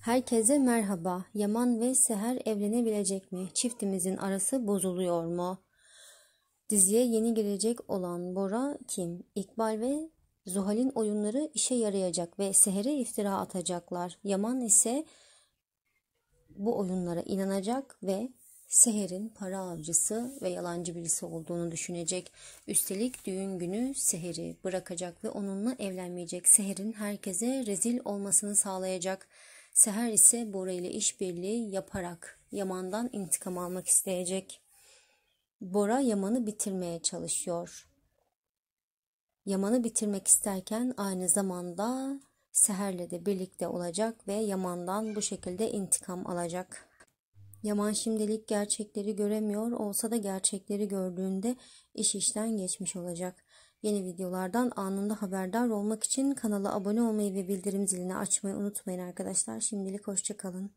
Herkese merhaba. Yaman ve Seher evlenebilecek mi? Çiftimizin arası bozuluyor mu? Diziye yeni girecek olan Bora kim? İkbal ve Zuhal'in oyunları işe yarayacak ve Seher'e iftira atacaklar. Yaman ise bu oyunlara inanacak ve Seher'in para avcısı ve yalancı birisi olduğunu düşünecek. Üstelik düğün günü Seher'i bırakacak ve onunla evlenmeyecek. Seher'in herkese rezil olmasını sağlayacak. Seher ise Bora ile işbirliği yaparak Yaman'dan intikam almak isteyecek. Bora Yaman'ı bitirmeye çalışıyor. Yaman'ı bitirmek isterken aynı zamanda Seher'le de birlikte olacak ve Yaman'dan bu şekilde intikam alacak. Yaman şimdilik gerçekleri göremiyor olsa da gerçekleri gördüğünde iş işten geçmiş olacak. Yeni videolardan anında haberdar olmak için kanala abone olmayı ve bildirim zilini açmayı unutmayın arkadaşlar. Şimdilik hoşçakalın.